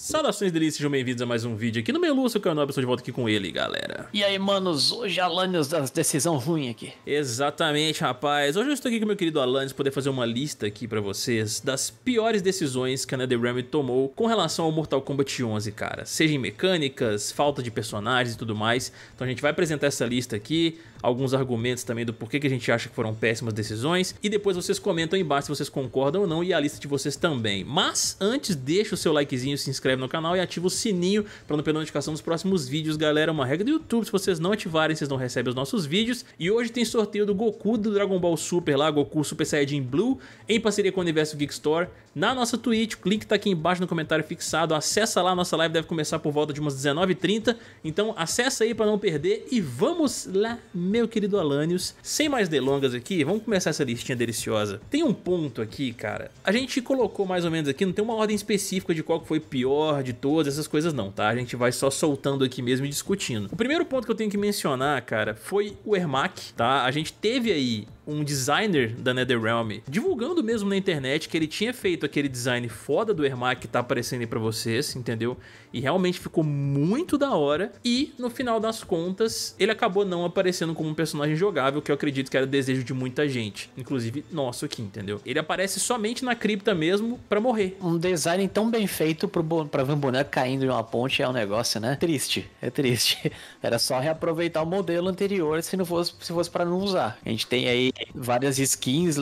Saudações delícias, sejam bem-vindos a mais um vídeo aqui no Melu, seu canal, estou de volta aqui com ele, galera. E aí, manos, hoje Alanios das decisão ruim aqui. Exatamente, rapaz. Hoje eu estou aqui com meu querido para poder fazer uma lista aqui pra vocês das piores decisões que a NetherRealm tomou com relação ao Mortal Kombat 11, cara. Seja em mecânicas, falta de personagens e tudo mais. Então a gente vai apresentar essa lista aqui, alguns argumentos também do porquê que a gente acha que foram péssimas decisões. E depois vocês comentam aí embaixo se vocês concordam ou não e a lista de vocês também. Mas antes, deixa o seu likezinho, se inscreve no canal e ativa o sininho para não perder a notificação dos próximos vídeos, galera. Uma regra do YouTube, se vocês não ativarem, vocês não recebem os nossos vídeos. E hoje tem sorteio do Goku do Dragon Ball Super lá, Goku Super Saiyajin Blue, em parceria com o Universo Geek Store, na nossa Twitch. O link tá aqui embaixo no comentário fixado. Acessa lá, nossa live deve começar por volta de umas 19h30. Então acessa aí para não perder e vamos lá, meu querido Alanios. Sem mais delongas aqui, vamos começar essa listinha deliciosa. Tem um ponto aqui, cara. A gente colocou mais ou menos aqui, não tem uma ordem específica de qual foi pior de todas essas coisas não, tá? A gente vai só soltando aqui mesmo e discutindo. O primeiro ponto que eu tenho que mencionar, cara, foi o Ermac, tá? A gente teve aí um designer da NetherRealm divulgando mesmo na internet que ele tinha feito aquele design foda do Ermac que tá aparecendo aí pra vocês, entendeu? E realmente ficou muito da hora. E no final das contas, ele acabou não aparecendo como um personagem jogável, que eu acredito que era o desejo de muita gente. Inclusive nosso aqui, entendeu? Ele aparece somente na cripta mesmo para morrer. Um design tão bem feito para pra ver um boneco caindo de uma ponte é um negócio, né? Triste. É triste. Era só reaproveitar o modelo anterior se não fosse, se fosse para não usar. A gente tem aí várias skins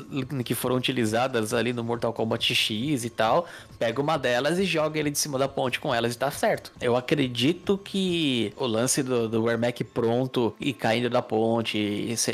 que foram utilizadas ali no Mortal Kombat X e tal, pega uma delas e joga ele de cima da ponte com elas e tá certo. Eu acredito que o lance do, do pronto e caindo da ponte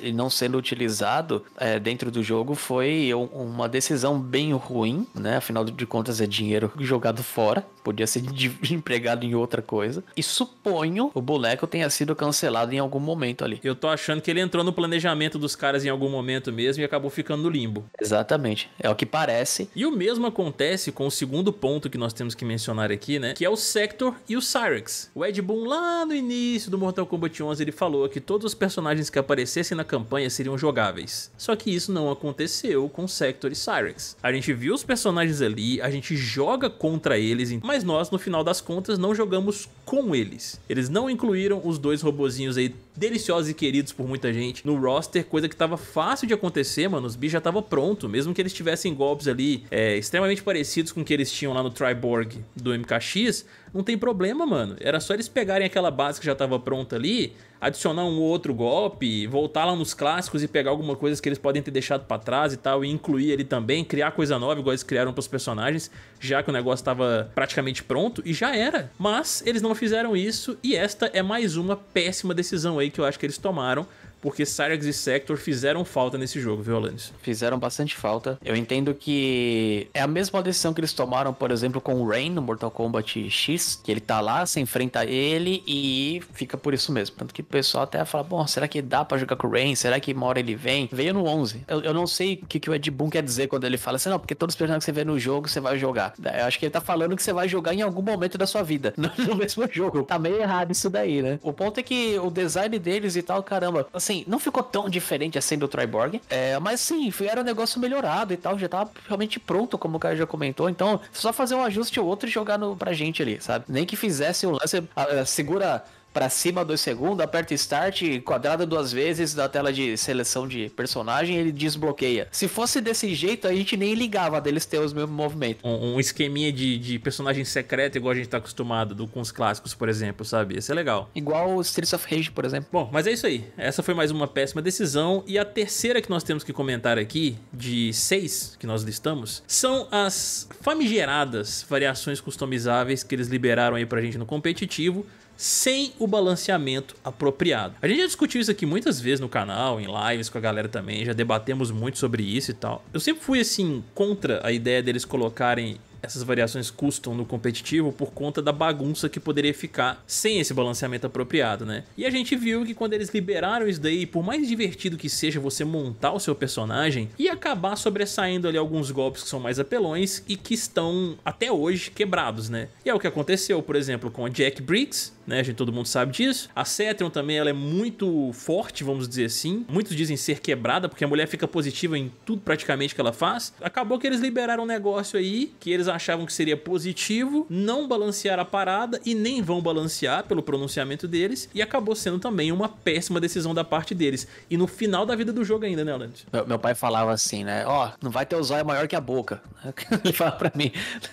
e, não sendo utilizado é, dentro do jogo foi uma decisão bem ruim, né? Afinal de contas é dinheiro jogado fora, podia ser de, empregado em outra coisa. E suponho o boneco tenha sido cancelado em algum momento ali. Eu tô achando que ele entrou no planejamento dos caras em algum momento mesmo e acabou ficando no limbo. Exatamente, é o que parece. E o mesmo acontece com o segundo segundo ponto que nós temos que mencionar aqui, né? Que é o Sector e o Cyrex. O Ed Boon lá no início do Mortal Kombat 11 ele falou que todos os personagens que aparecessem na campanha seriam jogáveis. Só que isso não aconteceu com Sector e Cyrex. A gente viu os personagens ali, a gente joga contra eles, mas nós no final das contas não jogamos com eles. Eles não incluíram os dois robozinhos aí deliciosos e queridos por muita gente no roster, coisa que tava fácil de acontecer, mano. Os bichos já tava pronto, mesmo que eles tivessem golpes ali é, extremamente parecidos com o que eles tinham lá no Triborg do MKX, não tem problema, mano. Era só eles pegarem aquela base que já tava pronta ali, adicionar um outro golpe, voltar lá nos clássicos e pegar alguma coisa que eles podem ter deixado para trás e tal, e incluir ali também, criar coisa nova, igual eles criaram pros personagens, já que o negócio tava praticamente pronto, e já era. Mas eles não fizeram isso, e esta é mais uma péssima decisão aí que eu acho que eles tomaram porque Cyrax e Sector fizeram falta nesse jogo, viu, Alanis? Fizeram bastante falta. Eu entendo que é a mesma decisão que eles tomaram, por exemplo, com o Rain no Mortal Kombat X, que ele tá lá, você enfrenta ele e fica por isso mesmo. Tanto que o pessoal até fala, bom, será que dá para jogar com o Rain? Será que uma hora ele vem? Veio no 11. Eu, eu não sei o que, que o Ed Boon quer dizer quando ele fala assim, não, porque todos os personagens que você vê no jogo, você vai jogar. Eu acho que ele tá falando que você vai jogar em algum momento da sua vida, no mesmo jogo. Tá meio errado isso daí, né? O ponto é que o design deles e tal, caramba, assim, assim, não ficou tão diferente assim do Triborg, é, mas sim, era um negócio melhorado e tal, já tava realmente pronto, como o cara já comentou, então só fazer um ajuste ou outro e jogar no, pra gente ali, sabe? Nem que fizesse um lance, segura para cima dois segundos, aperta Start, quadrada duas vezes da tela de seleção de personagem, ele desbloqueia. Se fosse desse jeito, a gente nem ligava deles ter os mesmos movimentos. Um, um esqueminha de, de, personagem secreto, igual a gente tá acostumado do, com os clássicos, por exemplo, sabe? Isso é legal. Igual o Streets of Rage, por exemplo. Bom, mas é isso aí. Essa foi mais uma péssima decisão. E a terceira que nós temos que comentar aqui, de seis que nós listamos, são as famigeradas variações customizáveis que eles liberaram aí pra gente no competitivo sem o balanceamento apropriado. A gente já discutiu isso aqui muitas vezes no canal, em lives com a galera também, já debatemos muito sobre isso e tal. Eu sempre fui assim contra a ideia deles colocarem essas variações custam no competitivo por conta da bagunça que poderia ficar sem esse balanceamento apropriado, né? E a gente viu que quando eles liberaram isso daí, por mais divertido que seja você montar o seu personagem, ia acabar sobressaindo ali alguns golpes que são mais apelões e que estão até hoje quebrados, né? E é o que aconteceu, por exemplo, com a Jack Briggs, né? A gente, todo mundo sabe disso. A Cetrion também, ela é muito forte, vamos dizer assim. Muitos dizem ser quebrada, porque a mulher fica positiva em tudo praticamente que ela faz. Acabou que eles liberaram um negócio aí que eles achavam que seria positivo, não balancearam a parada e nem vão balancear pelo pronunciamento deles. E acabou sendo também uma péssima decisão da parte deles. E no final da vida do jogo ainda, né, Orlando? Meu, meu, pai falava assim, né? Ó, oh, não vai ter o zóio maior que a boca. É ele falava pra mim.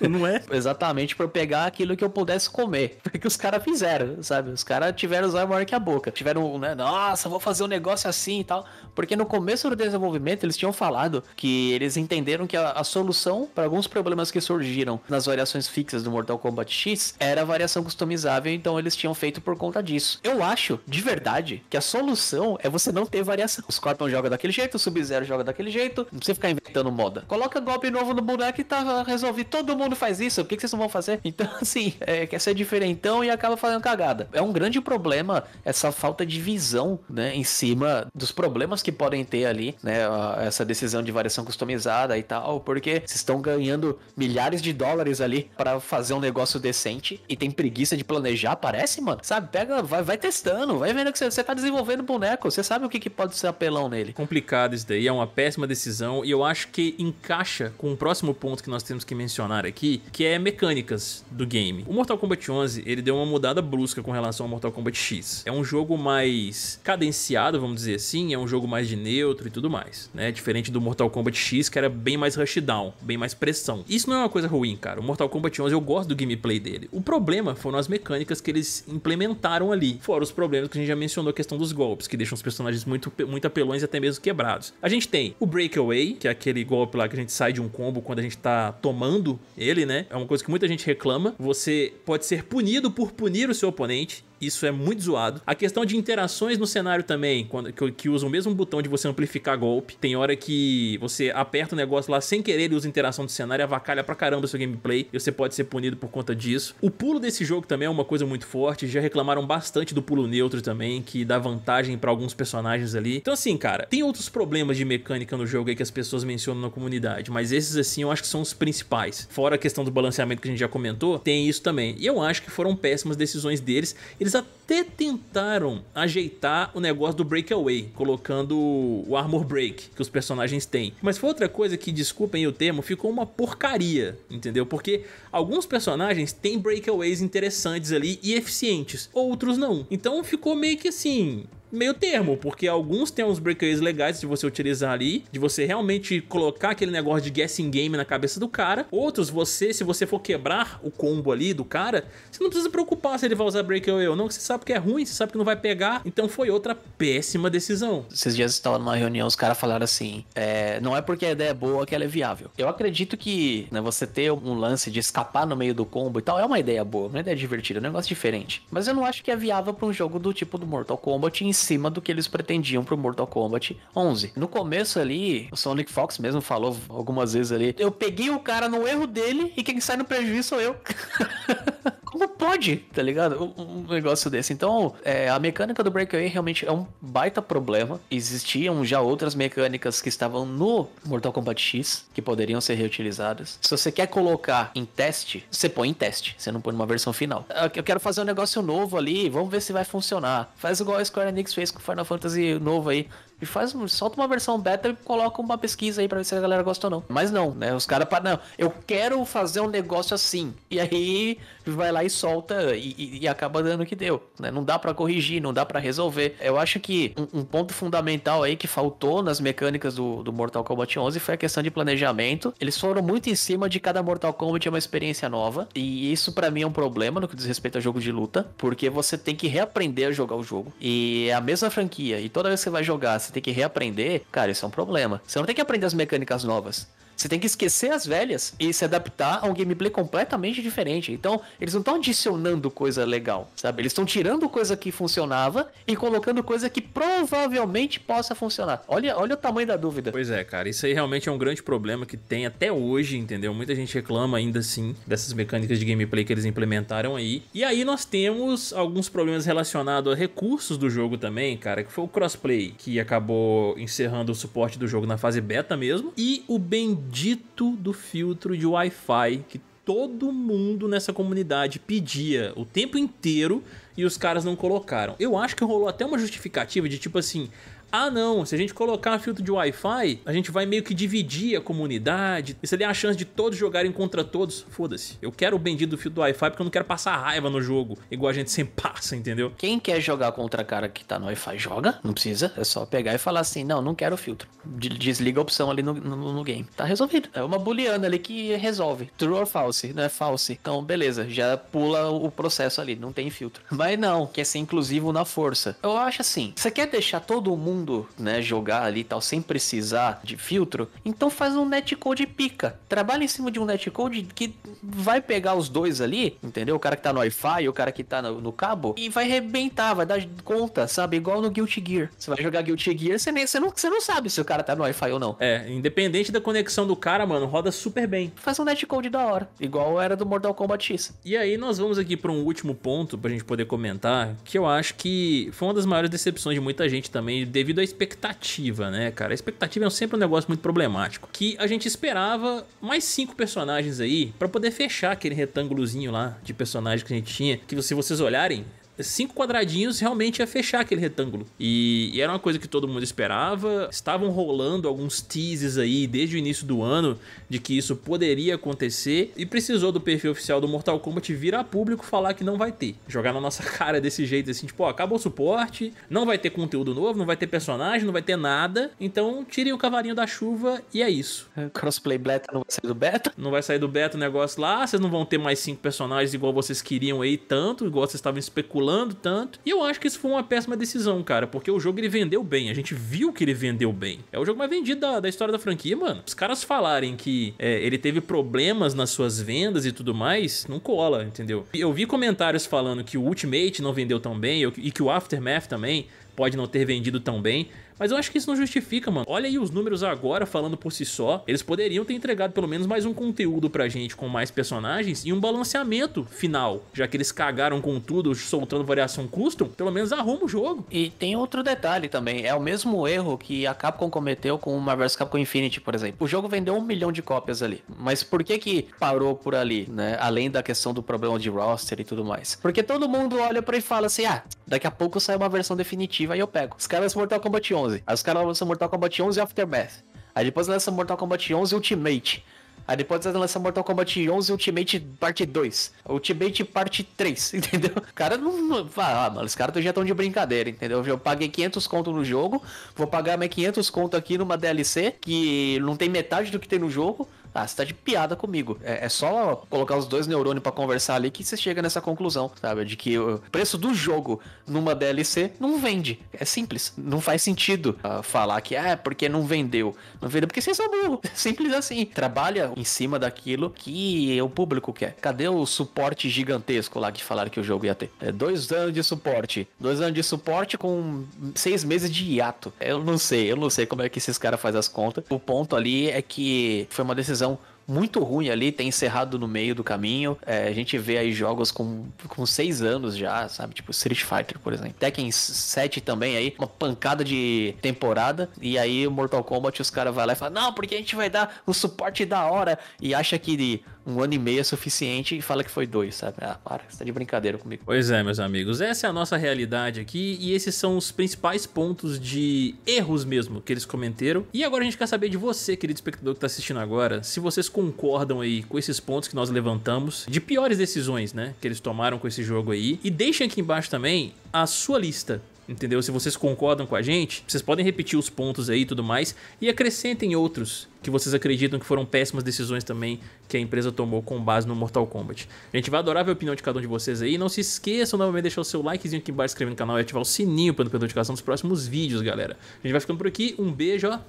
Não é? Exatamente pra eu pegar aquilo que eu pudesse comer. porque o que os caras fizeram tiveram, sabe? Os caras tiveram usar maior que a boca. Tiveram, né? Nossa, vou fazer um negócio assim e tal. Porque no começo do desenvolvimento eles tinham falado que eles entenderam que a, a solução para alguns problemas que surgiram nas variações fixas do Mortal Kombat X era a variação customizável, então eles tinham feito por conta disso. Eu acho, de verdade, que a solução é você não ter variação. O Scorpion joga daquele jeito, o Sub-Zero joga daquele jeito, não precisa ficar inventando moda. Coloca golpe novo no boneco e tá resolvido. Todo mundo faz isso, por que, que vocês não vão fazer? Então, assim, é, quer ser diferentão e acaba fazendo cagada. É um grande problema essa falta de visão, né, em cima dos problemas que podem ter ali, né, essa decisão de variação customizada e tal, porque vocês estão ganhando milhares de dólares ali para fazer um negócio decente e tem preguiça de planejar, parece, mano. Sabe, pega, vai, vai testando, vai vendo que você tá desenvolvendo boneco, você sabe o que, que pode ser apelão nele. Complicado isso daí, é uma péssima decisão e eu acho que encaixa com o próximo ponto que nós temos que mencionar aqui, que é mecânicas do game. O Mortal Kombat 11, ele deu uma mudada brusca com relação ao Mortal Kombat X. É um jogo mais cadenciado, vamos dizer assim, é um jogo mais de neutro e tudo mais, né? Diferente do Mortal Kombat X, que era bem mais rushdown, bem mais pressão. Isso não é uma coisa ruim, cara. O Mortal Kombat 11 eu gosto do gameplay dele. O problema foram as mecânicas que eles implementaram ali, fora os problemas que a gente já mencionou, a questão dos golpes, que deixam os personagens muito, muito apelões e até mesmo quebrados. A gente tem o Breakaway, que é aquele golpe lá que a gente sai de um combo quando a gente tá tomando ele, né? É uma coisa que muita gente reclama. Você pode ser punido por punir o seu seu oponente. Isso é muito zoado. A questão de interações no cenário também, quando, que, que, usa o mesmo botão de você amplificar golpe. Tem hora que você aperta o negócio lá sem querer e usa interação do cenário, avacalha pra caramba o seu gameplay. E você pode ser punido por conta disso. O pulo desse jogo também é uma coisa muito forte. Já reclamaram bastante do pulo neutro também, que dá vantagem para alguns personagens ali. Então, assim, cara, tem outros problemas de mecânica no jogo aí que as pessoas mencionam na comunidade, mas esses, assim, eu acho que são os principais. Fora a questão do balanceamento que a gente já comentou, tem isso também. E eu acho que foram péssimas decisões deles. Eles até tentaram ajeitar o negócio do breakaway, colocando o armor break que os personagens têm. Mas foi outra coisa que, desculpem o termo, ficou uma porcaria, entendeu? Porque alguns personagens têm breakaways interessantes ali e eficientes, outros não. Então ficou meio que assim, meio termo, porque alguns tem uns breakaways legais de você utilizar ali, de você realmente colocar aquele negócio de guessing game na cabeça do cara. Outros, você, se você for quebrar o combo ali do cara, você não precisa preocupar se ele vai usar breakaway ou não, você sabe que é ruim, você sabe que não vai pegar. Então foi outra péssima decisão. Esses dias estava numa reunião, os caras falaram assim: é, não é porque a ideia é boa que ela é viável. Eu acredito que né, você ter um lance de escapar no meio do combo e tal é uma ideia boa, é uma ideia divertida, é um negócio diferente. Mas eu não acho que é viável para um jogo do tipo do Mortal Kombat em cima do que eles pretendiam pro Mortal Kombat 11. No começo ali, o Sonic Fox mesmo falou algumas vezes ali, eu peguei o cara no erro dele e quem sai no prejuízo sou eu. Como pode, tá ligado? Um, um negócio desse. Então, é, a mecânica do Breakaway realmente é um baita problema. Existiam já outras mecânicas que estavam no Mortal Kombat X que poderiam ser reutilizadas. Se você quer colocar em teste, você põe em teste, você não põe numa versão final. Ah, eu quero fazer um negócio novo ali, vamos ver se vai funcionar. Faz igual a Square Enix fez com Final Fantasy novo aí. E faz, solta uma versão beta e coloca uma pesquisa aí pra ver se a galera gosta ou não. Mas não, né? Os caras, não, eu quero fazer um negócio assim. E aí vai lá e solta solta e, e, e acaba dando o que deu. Né? Não dá para corrigir, não dá para resolver. Eu acho que um, um, ponto fundamental aí que faltou nas mecânicas do, do Mortal Kombat 11 foi a questão de planejamento. Eles foram muito em cima de cada Mortal Kombat é uma experiência nova. E isso para mim é um problema no que diz respeito a jogo de luta, porque você tem que reaprender a jogar o jogo. E é a mesma franquia. E toda vez que você vai jogar, você tem que reaprender. Cara, isso é um problema. Você não tem que aprender as mecânicas novas. Você tem que esquecer as velhas e se adaptar a um gameplay completamente diferente. Então, eles não estão adicionando coisa legal, sabe? Eles estão tirando coisa que funcionava e colocando coisa que provavelmente possa funcionar. Olha, olha o tamanho da dúvida. Pois é, cara. Isso aí realmente é um grande problema que tem até hoje, entendeu? Muita gente reclama ainda assim dessas mecânicas de gameplay que eles implementaram aí. E aí nós temos alguns problemas relacionados a recursos do jogo também, cara, que foi o crossplay, que acabou encerrando o suporte do jogo na fase beta mesmo, e o bem maldito do filtro de Wi-Fi que todo mundo nessa comunidade pedia o tempo inteiro e os caras não colocaram. Eu acho que rolou até uma justificativa de tipo assim: ah não, se a gente colocar filtro de Wi-Fi, a gente vai meio que dividir a comunidade, isso ali é a chance de todos jogarem contra todos, foda-se. Eu quero o bendito do filtro do Wi-Fi porque eu não quero passar raiva no jogo, igual a gente sempre passa, entendeu? Quem quer jogar contra a cara que tá no Wi-Fi, joga, não precisa, é só pegar e falar assim, não, não quero o filtro. Desliga a opção ali no, no, no game. Tá resolvido. É uma booleana ali que resolve. True or false, não é false. Então, beleza, já pula o processo ali, não tem filtro. Mas não, quer ser inclusivo na força. Eu acho assim, você quer deixar todo mundo mundo, né, jogar ali e tal, sem precisar de filtro, então faz um netcode pica. Trabalha em cima de um netcode que vai pegar os dois ali, entendeu? O cara que tá no Wi-Fi o cara que tá no, no, cabo e vai rebentar, vai dar conta, sabe? Igual no Guilty Gear. Você vai jogar Guilty Gear, você, nem, você, não, você não sabe se o cara tá no Wi-Fi ou não. É, independente da conexão do cara, mano, roda super bem. Faz um netcode da hora, igual era do Mortal Kombat X. E aí nós vamos aqui para um último ponto pra gente poder comentar, que eu acho que foi uma das maiores decepções de muita gente também, devido devido à expectativa, né, cara? A expectativa é sempre um negócio muito problemático. Que a gente esperava mais cinco personagens aí para poder fechar aquele retângulozinho lá de personagem que a gente tinha. Que se vocês olharem, cinco quadradinhos realmente ia fechar aquele retângulo. E, e, era uma coisa que todo mundo esperava. Estavam rolando alguns teases aí desde o início do ano de que isso poderia acontecer e precisou do perfil oficial do Mortal Kombat virar público falar que não vai ter. Jogar na nossa cara desse jeito assim, tipo, ó, acabou o suporte, não vai ter conteúdo novo, não vai ter personagem, não vai ter nada. Então tirem o cavalinho da chuva e é isso. É, crossplay beta não vai sair do beta? Não vai sair do beta o negócio lá, vocês não vão ter mais cinco personagens igual vocês queriam aí tanto, igual vocês estavam especulando tanto. E eu acho que isso foi uma péssima decisão, cara, porque o jogo ele vendeu bem. A gente viu que ele vendeu bem. É o jogo mais vendido da, da história da franquia, mano. Os caras falarem que é, ele teve problemas nas suas vendas e tudo mais, não cola, entendeu? Eu vi comentários falando que o Ultimate não vendeu tão bem e que o Aftermath também pode não ter vendido tão bem, mas eu acho que isso não justifica, mano. Olha aí os números agora falando por si só. Eles poderiam ter entregado pelo menos mais um conteúdo pra gente com mais personagens e um balanceamento final, já que eles cagaram com tudo, soltando variação custom, pelo menos arruma o jogo. E tem outro detalhe também, é o mesmo erro que a Capcom cometeu com o Marvel Capcom Infinity, por exemplo. O jogo vendeu um milhão de cópias ali, mas por que que parou por ali, né? Além da questão do problema de roster e tudo mais. Porque todo mundo olha para e fala assim, ah, Daqui a pouco sai uma versão definitiva e eu pego. Os caras lançam Mortal Kombat 11. Aí os caras lançam Mortal Kombat 11 Aftermath. Aí depois lança Mortal Kombat 11 Ultimate. Aí depois lançam Mortal Kombat 11 Ultimate Parte 2. Ultimate Parte 3, entendeu? O cara não. ah, mano, os caras já estão de brincadeira, entendeu? Eu paguei 500 conto no jogo, vou pagar mais 500 conto aqui numa DLC que não tem metade do que tem no jogo. Ah, você tá de piada comigo. É, é só colocar os dois neurônios para conversar ali que você chega nessa conclusão, sabe? De que o preço do jogo numa DLC não vende. É simples. Não faz sentido uh, falar que, ah, porque não vendeu. Não vendeu porque vocês é são burros. Simples assim. Trabalha em cima daquilo que o público quer. Cadê o suporte gigantesco lá que falaram que o jogo ia ter? É, dois anos de suporte. Dois anos de suporte com seis meses de hiato. Eu não sei, eu não sei como é que esses caras fazem as contas. O ponto ali é que foi uma decisão muito ruim ali, tem encerrado no meio do caminho. É, a gente vê aí jogos com, com seis anos já, sabe? Tipo Street Fighter, por exemplo. Tekken 7 também aí, uma pancada de temporada. E aí o Mortal Kombat, os caras vão lá e falam, não, porque a gente vai dar um suporte da hora. E acha que um ano e meio é suficiente e fala que foi dois, sabe? Ah, para, você tá de brincadeira comigo. Pois é, meus amigos, essa é a nossa realidade aqui e esses são os principais pontos de erros mesmo que eles cometeram. E agora a gente quer saber de você, querido espectador que tá assistindo agora, se vocês concordam aí com esses pontos que nós levantamos, de piores decisões, né, que eles tomaram com esse jogo aí. E deixem aqui embaixo também a sua lista entendeu? Se vocês concordam com a gente, vocês podem repetir os pontos aí e tudo mais e acrescentem outros que vocês acreditam que foram péssimas decisões também que a empresa tomou com base no Mortal Kombat. A gente vai adorar ver a opinião de cada um de vocês aí. Não se esqueçam novamente de deixar o seu likezinho aqui embaixo, inscrever no canal e ativar o sininho para não perder a notificação dos próximos vídeos, galera. A gente vai ficando por aqui. Um beijo, ó.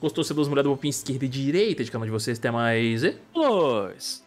Gostou? Se é duas mulheres do bopinha esquerda e direita de cada um de vocês. Até mais. E... Plus.